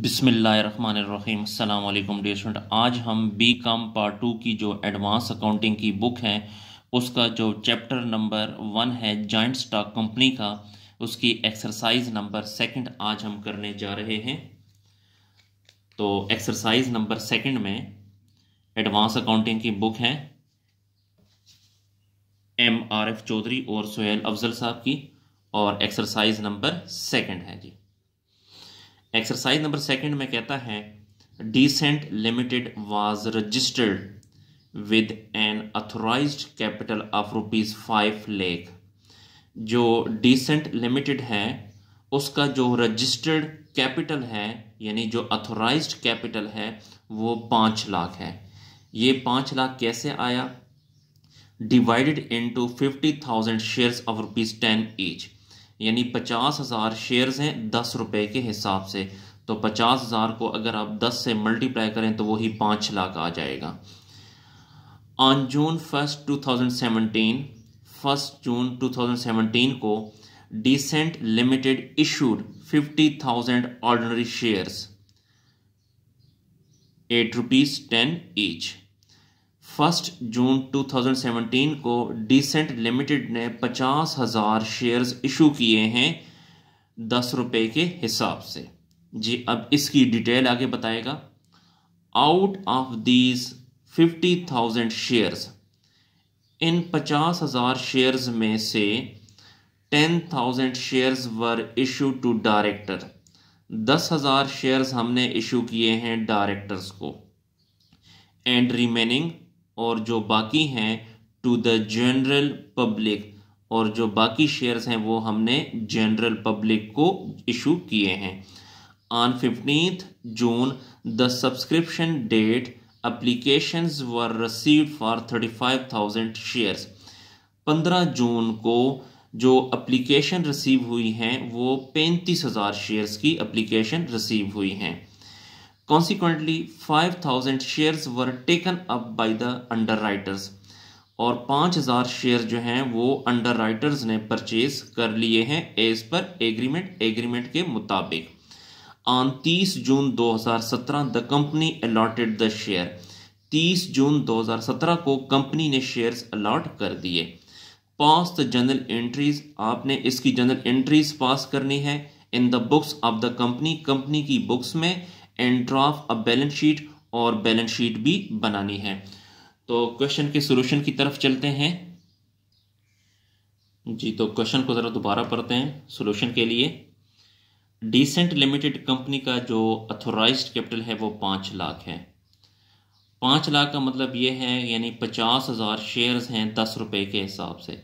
बिसमीम अल्लाम dear student आज हम बी कॉम पार्ट टू की जो एडवांस अकाउंटिंग की बुक है उसका जो चैप्टर नंबर वन है जॉइंट स्टॉक कंपनी का उसकी एक्सरसाइज नंबर सेकंड आज हम करने जा रहे हैं तो एक्सरसाइज नंबर सेकंड में एडवांस अकाउंटिंग की बुक है एम आर एफ चौधरी और सोहेल अफजल साहब की और एक्सरसाइज नंबर सेकेंड है जी एक्सरसाइज नंबर सेकंड में कहता है Decent Limited was registered with an authorised capital of rupees five lakh जो डिसेंट लिमिटेड है उसका जो रजिस्टर्ड कैपिटल है यानी जो अथोराइज कैपिटल है वो पाँच लाख है ये पाँच लाख कैसे आया divided into fifty thousand shares of rupees ten each यानी पचास हज़ार शेयर्स हैं दस रुपए के हिसाब से तो पचास हज़ार को अगर आप दस से मल्टीप्लाई करें तो वही पाँच लाख आ जाएगा on June first two thousand seventeen first June two thousand seventeen को Decent Limited issued fifty thousand ordinary shares at rupees ten each first June 2017 को डिसेंट लिमिटेड ने पचास हज़ार शेयर्स इशू किए हैं दस रुपये के हिसाब से जी अब इसकी डिटेल आगे बताएगा out of these fifty thousand shares इन पचास हज़ार शेयर्स में से ten thousand shares were issue to director दस हज़ार शेयर्स हमने इशू किए हैं डायरेक्टर्स को एंड रिमेनिंग और जो बाकी हैं टू द जनरल पब्लिक और जो बाकी शेयर्स हैं वो हमने जनरल पब्लिक को इशू किए हैं on fiftieth June the subscription date application were received for thirty five thousand shares पंद्रह जून को जो अप्लीकेशन रिसीव हुई हैं वो पैंतीस हज़ार शेयर्स की अप्लीकेशन रिसीव हुई हैं Consequently, 5000 shares were taken up by the underwriters और 5000 शेयर जो हैं वो अंडरराइटर्स ने परचेज कर लिए हैं एज पर एग्रीमेंट एग्रीमेंट के मुताबिक on 30 June 2017 the company allotted the share 30 जून 2017 को कंपनी ने शेयर्स अलॉट कर दिए पास द जनरल एंट्रीज आपने इसकी जनरल एंट्रीज पास करनी है in the books of the company company की बुक्स में end of a balance sheet और बैलेंस शीट भी बनानी है तो क्वेश्चन के सोल्यूशन की तरफ चलते हैं जी तो क्वेश्चन को ज़रा दोबारा पढ़ते हैं सोल्यूशन के लिए डिसेंट लिमिटेड कंपनी का जो अथोराइज कैपिटल है वो पांच लाख है पांच लाख का मतलब ये है यानी पचास हज़ार शेयर्स हैं दस रुपए के हिसाब से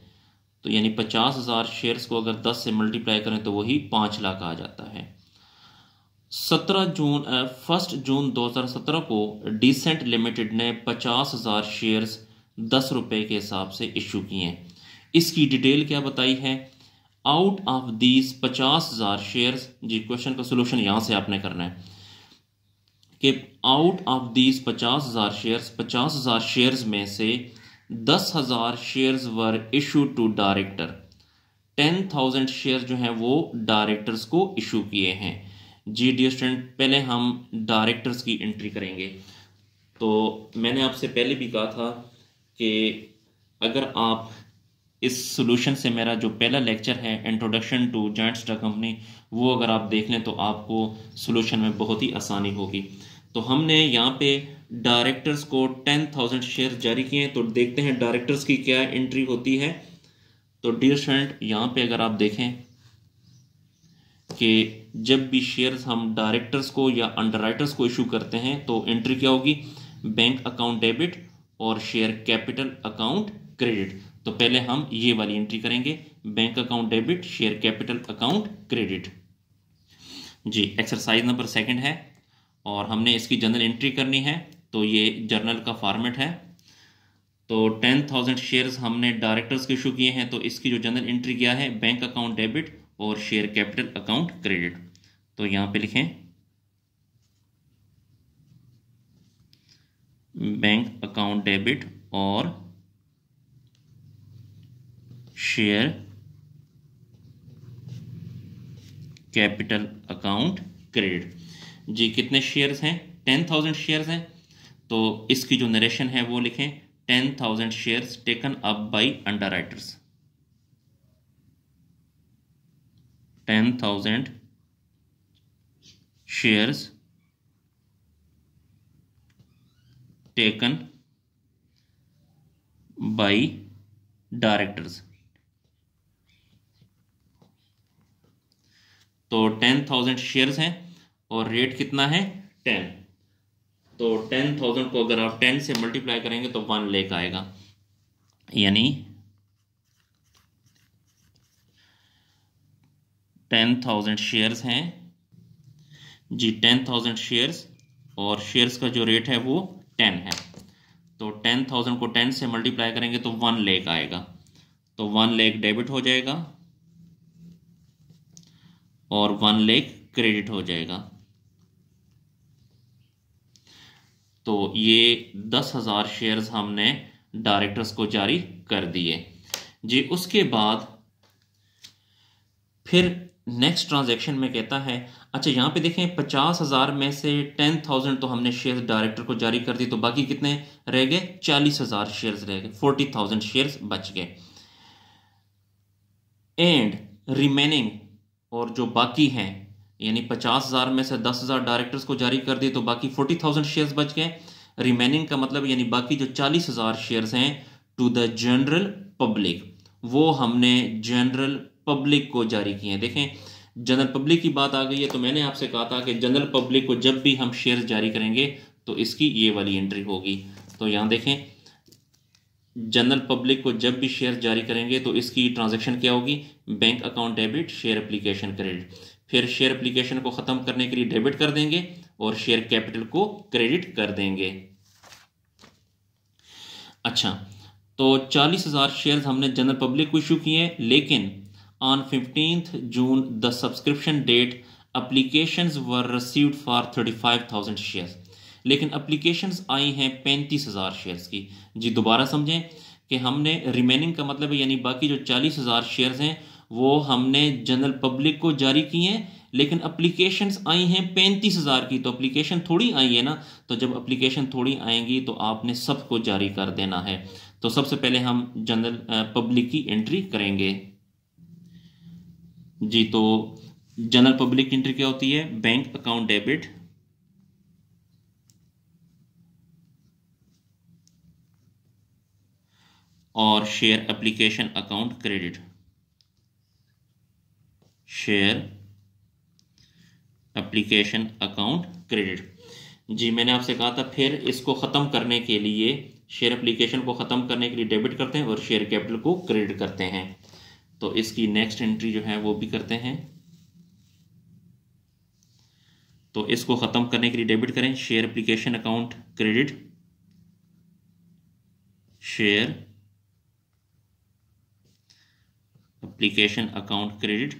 तो यानी पचास हज़ार शेयर्स को अगर दस से मल्टीप्लाई करें तो वही पांच लाख आ जाता है 17 जून फर्स्ट जून 2017 को डिसेंट लिमिटेड ने पचास हज़ार शेयर्स दस रुपए के हिसाब से इशू किए हैं इसकी डिटेल क्या बताई है आउट ऑफ दीज पचास हज़ार शेयर्स जी क्वेश्चन का सोल्यूशन यहां से आपने करना है कि आउट ऑफ दीज पचास हज़ार शेयर्स पचास हज़ार शेयर्स में से दस हज़ार shares were issue to director ten thousand share जो हैं वो डायरेक्टर्स को इशू किए हैं जी डी स्टूडेंट पहले हम डायरेक्टर्स की एंट्री करेंगे तो मैंने आपसे पहले भी कहा था कि अगर आप इस सॉल्यूशन से मेरा जो पहला लेक्चर है introduction to joint stock company वो अगर आप देख लें तो आपको सॉल्यूशन में बहुत ही आसानी होगी तो हमने यहाँ पे डायरेक्टर्स को टेन थाउजेंड शेयर जारी किए हैं तो देखते हैं डायरेक्टर्स की क्या एंट्री होती है तो डियर स्टूडेंट यहाँ पे अगर आप देखें कि जब भी शेयर्स हम डायरेक्टर्स को या अंडरराइटर्स को इशू करते हैं तो एंट्री क्या होगी बैंक अकाउंट डेबिट और शेयर कैपिटल अकाउंट क्रेडिट तो पहले हम ये वाली एंट्री करेंगे bank account debit share capital account credit जी एक्सरसाइज नंबर सेकंड है और हमने इसकी जनरल एंट्री करनी है तो ये जर्नल का फॉर्मेट है तो टेन थाउजेंड शेयर्स हमने डायरेक्टर्स के इशू किए हैं तो इसकी जो जनरल एंट्री क्या है बैंक अकाउंट डेबिट और शेयर कैपिटल अकाउंट क्रेडिट तो यहां पे लिखें बैंक अकाउंट डेबिट और शेयर कैपिटल अकाउंट क्रेडिट जी कितने शेयर्स हैं टेन थाउजेंड शेयर्स हैं तो इसकी जो नरेशन है वो लिखें ten thousand shares taken up by underwriters ten thousand shares taken by directors तो टेन थाउजेंड शेयर्स हैं और रेट कितना है टेन तो टेन थाउजेंड को अगर आप टेन से मल्टीप्लाई करेंगे तो वन लेख आएगा यानी टेन थाउजेंड शेयर्स हैं जी टेन थाउजेंड शेयर्स और शेयर्स का जो रेट है वो टेन है तो टेन थाउजेंड को टेन से मल्टीप्लाई करेंगे तो वन लेख आएगा तो वन लेख डेबिट हो जाएगा और वन लेख क्रेडिट हो जाएगा तो ये दस हज़ार शेयर्स हमने डायरेक्टर्स को जारी कर दिए जी उसके बाद फिर नेक्स्ट ट्रांजेक्शन में कहता है अच्छा यहाँ पे देखें पचास हज़ार में से टेन थाउजेंड तो हमने शेयर डायरेक्टर को जारी कर दी तो बाकी कितने रह गए चालीस हज़ार शेयर रह गए फोर्टी थाउजेंड शेयर्स बच गए एंड रिमेनिंग और जो बाकी हैं यानी पचास हज़ार में से दस हज़ार डायरेक्टर्स को जारी कर दी तो बाकी फोर्टी थाउजेंड शेयर बच गए रिमेनिंग का मतलब यानी बाकी जो चालीस हज़ार शेयर्स हैं टू द जनरल पब्लिक वो हमने जनरल पब्लिक को जारी किए हैं देखें जनरल पब्लिक की बात आ गई है तो मैंने आपसे कहा था कि जनरल पब्लिक को जब भी हम शेयर जारी करेंगे तो इसकी ये वाली एंट्री होगी तो यहाँ देखें जनरल पब्लिक को जब भी शेयर जारी करेंगे तो इसकी ट्रांजैक्शन क्या होगी bank account debit share application credit फिर शेयर एप्लीकेशन को ख़त्म करने के लिए डेबिट कर देंगे और शेयर कैपिटल को क्रेडिट कर देंगे अच्छा तो चालीस हज़ार शेयर हमने जनरल पब्लिक को इशू किए लेकिन June the subscription date application were applications for thirty five thousand share लेकिन अप्लीकेशन आई हैं पैंतीस हजार शेयर्स की जी दोबारा समझें कि हमने रिमेनिंग का मतलब है यानी बाकी जो चालीस हजार शेयर्स हैं वो हमने जनरल पब्लिक को जारी किए हैं लेकिन अप्लीकेशन आई हैं पैंतीस हज़ार की तो अप्लीकेशन थोड़ी आई है ना तो जब अप्लीकेशन थोड़ी आएंगी तो आपने सबको जारी कर देना है तो सबसे पहले हम जनरल पब्लिक की एंट्री करेंगे जी तो जनरल पब्लिक एंट्री क्या होती है बैंक अकाउंट डेबिट और share application account credit share application account credit जी मैंने आपसे कहा था फिर इसको ख़त्म करने के लिए शेयर एप्लीकेशन को ख़त्म करने के लिए डेबिट करते हैं और शेयर कैपिटल को क्रेडिट करते हैं तो इसकी नेक्स्ट एंट्री जो है वो भी करते हैं तो इसको ख़त्म करने के लिए डेबिट करें share application account credit share application account credit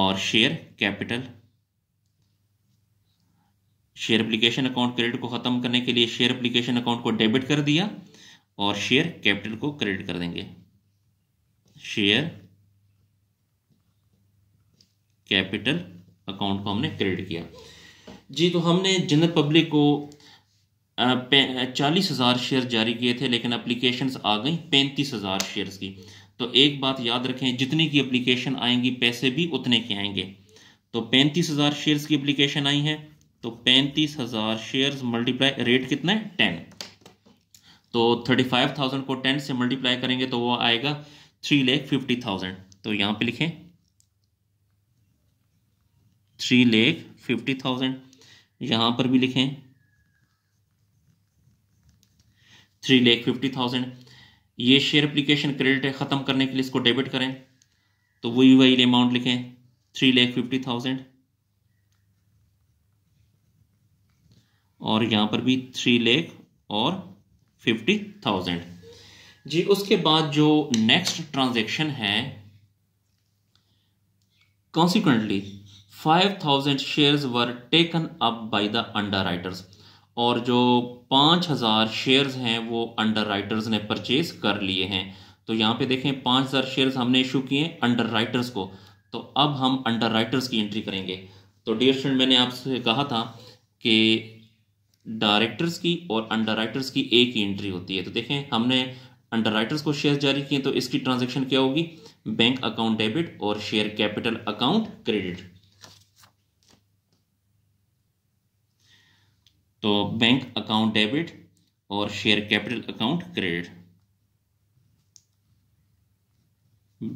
और share capital share application account credit को ख़त्म करने के लिए शेयर एप्लीकेशन अकाउंट को डेबिट कर दिया और शेयर कैपिटल को क्रेडिट कर देंगे शेयर कैपिटल अकाउंट को हमने क्रिएट किया जी तो हमने जनरल पब्लिक को चालीस हज़ार शेयर जारी किए थे लेकिन अप्लीकेशन आ गई पैंतीस हज़ार शेयर्स की तो एक बात याद रखें जितने की अप्लीकेशन आएंगी पैसे भी उतने के आएंगे तो पैंतीस हज़ार शेयर्स की अप्लीकेशन आई है तो पैंतीस हज़ार शेयर मल्टीप्लाई रेट कितना है टेन तो थर्टी फाइव थाउजेंड को टेन से मल्टीप्लाई करेंगे तो वो आएगा थ्री लेख फिफ्टी थाउजेंड तो यहां पे लिखें थ्री लेख फिफ्टी थाउजेंड यहां पर भी लिखें थ्री लेख फिफ्टी थाउजेंड ये शेयर एप्लीकेशन क्रेडिट है ख़त्म करने के लिए इसको डेबिट करें तो वही वही अमाउंट लिखें थ्री लेख फिफ्टी थाउजेंड और यहां पर भी थ्री लेख और फिफ्टी थाउजेंड जी उसके बाद जो नेक्स्ट ट्रांजेक्शन है consequently five thousand share were taken up by the underwriters और जो पाँच हज़ार शेयर हैं वो अंडर राइटर्स ने परचेज कर लिए हैं तो यहाँ पे देखें पांच हज़ार शेयर हमने इशू किए अंडर राइटर्स को तो अब हम अंडर राइटर्स की एंट्री करेंगे तो डियर स्टूडेंट मैंने आपसे कहा था कि डायरेक्टर्स की और अंडर राइटर्स की एक ही एंट्री होती है तो देखें हमने राइटर्स को शेयर जारी किए तो इसकी ट्रांजेक्शन क्या होगी बैंक अकाउंट डेबिट और शेयर कैपिटल अकाउंट क्रेडिट तो बैंक अकाउंट डेबिट और share capital account credit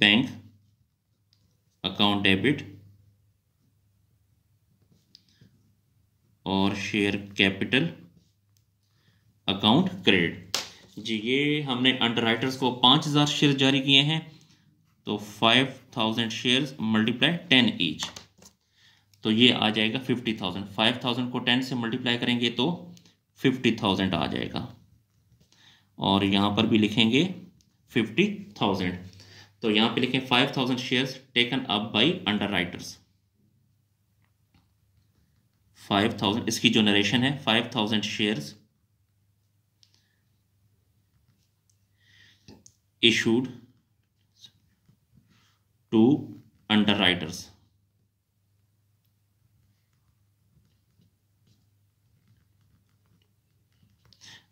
bank account debit और शेयर कैपिटल अकाउंट क्रेडिट जी ये हमने अंडर राइटर्स को पांच हज़ार शेयर जारी किए हैं तो five thousand share multiply ten each तो ये आ जाएगा फिफ्टी थाउजेंड फाइव थाउजेंड को टेन से मल्टीप्लाई करेंगे तो फिफ्टी थाउजेंड आ जाएगा और यहां पर भी लिखेंगे फिफ्टी थाउजेंड तो यहां पर लिखें five thousand shares taken up by underwriters five thousand इसकी जो नरेशन है five thousand shares issued to underwriters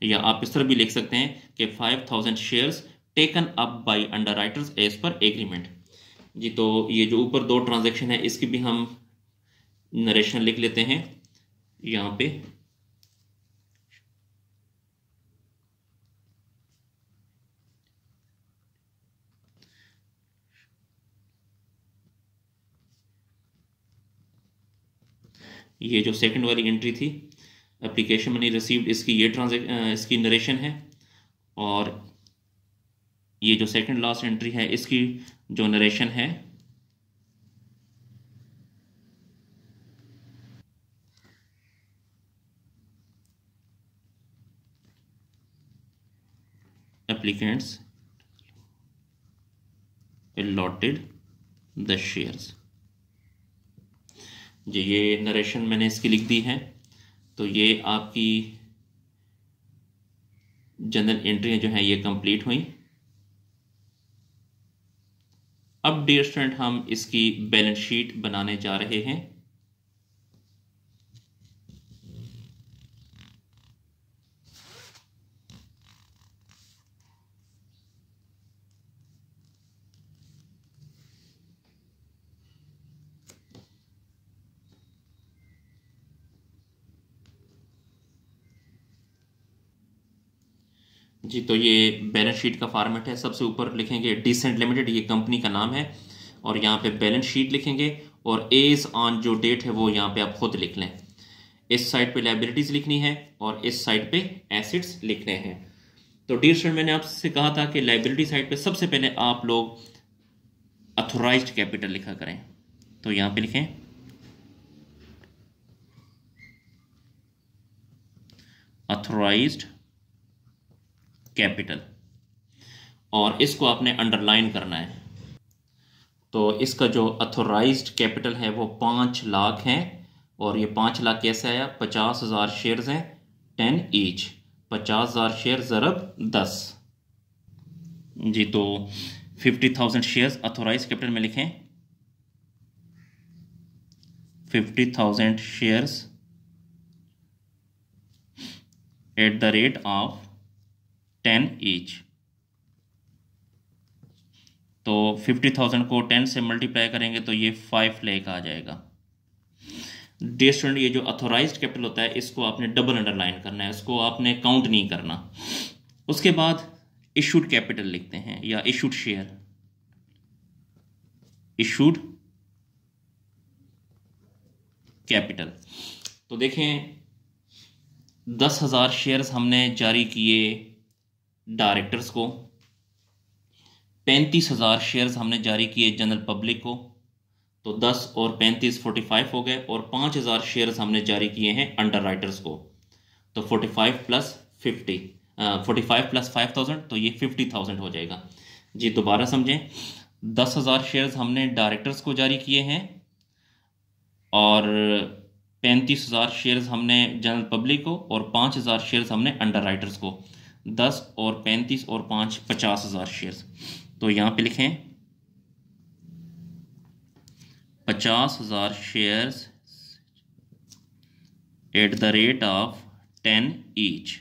या आप इस तरह भी लिख सकते हैं कि 5000 shares taken up by underwriters as per agreement जी तो ये जो ऊपर दो ट्रांजेक्शन है इसकी भी हम नरेशन लिख लेते हैं यहां पे ये जो सेकंड वाली एंट्री थी एप्लीकेशन मनी रिसीव्ड इसकी ये ट्रांजेक् इसकी नरेशन है और ये जो सेकंड लास्ट एंट्री है इसकी जो नरेशन है एप्लीकेट्स allotted द शेयर्स जी ये नरेशन मैंने इसकी लिख दी है तो ये आपकी जनरल एंट्रियाँ जो हैं ये कंप्लीट हुई अब डियर स्टूडेंट हम इसकी बैलेंस शीट बनाने जा रहे हैं जी तो ये बैलेंस शीट का फॉर्मेट है सबसे ऊपर लिखेंगे डिसेंट लिमिटेड ये कंपनी का नाम है और यहाँ पे बैलेंस शीट लिखेंगे और एज ऑन जो डेट है वो यहाँ पे आप खुद लिख लें इस साइड पे लाइबिलिटीज़ लिखनी है और इस साइड पे एसिड्स लिखने हैं तो डी स्टूडेंट मैंने आपसे कहा था कि लाइबिलिटी साइड पे सबसे पहले आप लोग अथोराइज कैपिटल लिखा करें तो यहाँ पे लिखें अथोराइज्ड कैपिटल और इसको आपने अंडरलाइन करना है तो इसका जो अथोराइज कैपिटल है वो पाँच लाख है और ये पाँच लाख कैसे आया पचास हज़ार शेयर्स हैं टेन ईच पचास हज़ार शेयर ज़रब दस जी तो fifty thousand shares authorise capital में लिखें fifty thousand shares at the rate of ten each तो फिफ्टी थाउजेंड को टेन से मल्टीप्लाई करेंगे तो ये फाइव लेख आ जाएगा डे स्टूडेंट ये जो अथोराइज कैपिटल होता है इसको आपने डबल अंडरलाइन करना है इसको आपने काउंट नहीं करना उसके बाद इशूड कैपिटल लिखते हैं या इशूड शेयर इशूड कैपिटल तो देखें दस हज़ार शेयर्स हमने जारी किए डायरेक्टर्स को पैंतीस हज़ार शेयर्स हमने जारी किए जनरल पब्लिक को तो दस और पैंतीस फोर्टी फाइव हो गए और पांच हज़ार शेयर्स हमने जारी किए हैं अंडर राइटर्स को तो forty five plus fifty forty five plus five thousand तो ये फिफ्टी थाउजेंड हो जाएगा जी दोबारा समझें दस हज़ार शेयर्स हमने डायरेक्टर्स को जारी किए हैं और पैंतीस हज़ार शेयर्स हमने जनरल पब्लिक को और पांच हज़ार शेयर्स हमने अंडर राइटर्स को दस और पैंतीस और पांच पचास हज़ार शेयर्स तो यहां पे लिखें पचास हज़ार shares at the rate of ten each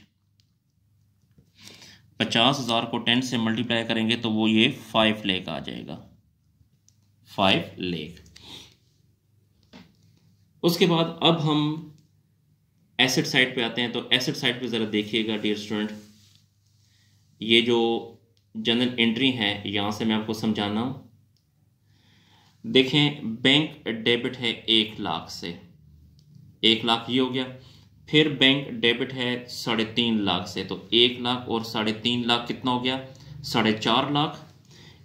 पचास हज़ार को टेन से मल्टीप्लाई करेंगे तो वो ये फाइव लेख आ जाएगा फाइव लेख उसके बाद अब हम एसेट साइड पे आते हैं तो एसेट साइड पे ज़रा देखिएगा डियर स्टूडेंट ये जो जनरल एंट्री है यहां से मैं आपको समझाना हूं देखें बैंक डेबिट है एक लाख से एक लाख ये हो गया फिर बैंक डेबिट है साढ़े तीन लाख से तो एक लाख और साढ़े तीन लाख कितना हो गया साढ़े चार लाख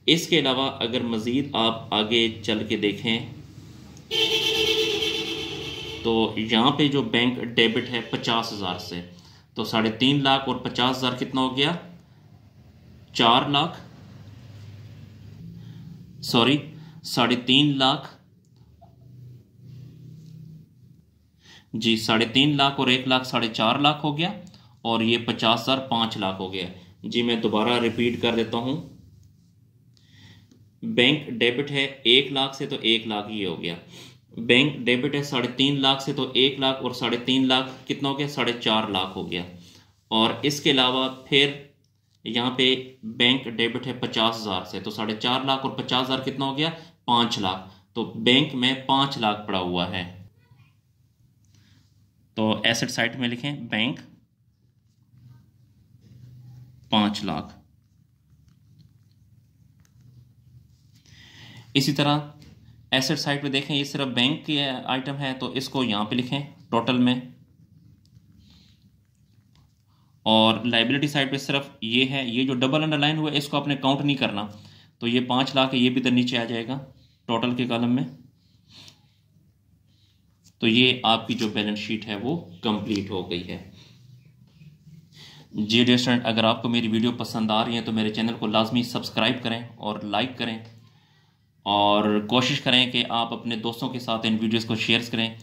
इसके अलावा अगर मज़ीद आप आगे चल के देखें तो यहां पे जो बैंक डेबिट है पचास हज़ार से तो साढ़े तीन लाख और पचास हज़ार कितना हो गया चार लाख सॉरी साढ़े तीन लाख जी साढ़े तीन लाख और एक लाख साढ़े चार लाख हो गया और ये पचास हज़ार पांच लाख हो गया जी मैं दोबारा रिपीट कर देता हूं बैंक डेबिट है एक लाख से तो एक लाख ही हो गया बैंक डेबिट है साढ़े तीन लाख से तो एक लाख और साढ़े तीन लाख कितना हो गया साढ़े चार लाख हो गया और इसके अलावा फिर यहाँ पे बैंक डेबिट है पचास हज़ार से तो साढ़े चार लाख और पचास हज़ार कितना हो गया पांच लाख तो बैंक में पांच लाख पड़ा हुआ है तो एसेट साइड में लिखें बैंक पांच लाख इसी तरह एसेट साइड पे देखें ये सिर्फ बैंक की आइटम है तो इसको यहां पे लिखें टोटल में और लाइबिलिटी साइड पे सिर्फ ये है ये जो डबल अंडरलाइन हुआ है इसको आपने काउंट नहीं करना तो ये पांच लाख ये भी तो नीचे आ जाएगा टोटल के कॉलम में तो ये आपकी जो बैलेंस शीट है वो कंप्लीट हो गई है जी डियर स्टूडेंट अगर आपको मेरी वीडियो पसंद आ रही है तो मेरे चैनल को लाजमी सब्सक्राइब करें और लाइक करें और कोशिश करें कि आप अपने दोस्तों के साथ इन वीडियोस को शेयर करें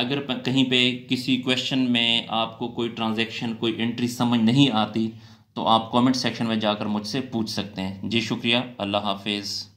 अगर कहीं पे किसी क्वेश्चन में आपको कोई ट्रांजैक्शन कोई एंट्री समझ नहीं आती तो आप कमेंट सेक्शन में जाकर मुझसे पूछ सकते हैं जी शुक्रिया अल्लाह हाफिज़